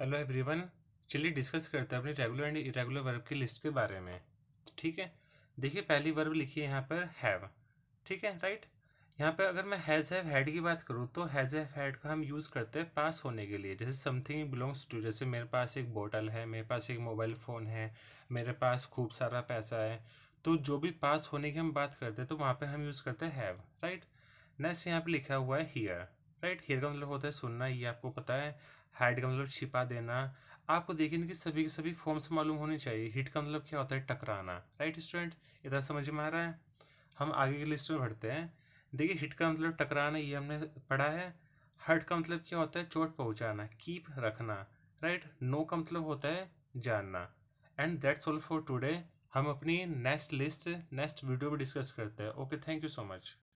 hello everyone चलिए discuss करते हैं अपने रेगुलर एंड इरेगुलर वर्ब की लिस्ट के बारे में ठीक है देखिए पहली वर्ब लिखी है यहाँ पर हैव ठीक है राइट यहाँ पर अगर मैं हैज़ हैव हैड की बात करूँ तो हैज़ हैव हैड का हम यूज़ करते हैं पास होने के लिए जैसे समथिंग बिलोंग्स टू जैसे मेरे पास एक बोटल है मेरे पास एक मोबाइल फ़ोन है मेरे पास खूब सारा पैसा है तो जो भी पास होने की हम बात करते हैं तो वहाँ पर हम यूज़ करते हैं हैव राइट नेक्स्ट यहाँ पर लिखा हुआ है हीयर राइट हेयर का मतलब होता है सुनना ये आपको पता है हाइट का मतलब छिपा देना आपको देखेंगे कि सभी के सभी फॉर्म्स मालूम होने चाहिए हिट का मतलब क्या होता है टकराना राइट स्टूडेंट इधर समझ में आ रहा है हम आगे की लिस्ट में बढ़ते हैं देखिए हिट का मतलब टकराना ये हमने पढ़ा है हर्ट का मतलब क्या होता है चोट पहुंचाना कीप रखना राइट नो का मतलब होता है जानना and that's all for today हम अपनी नेक्स्ट लिस्ट नेक्स्ट वीडियो भी डिस्कस करते हैं okay thank you so much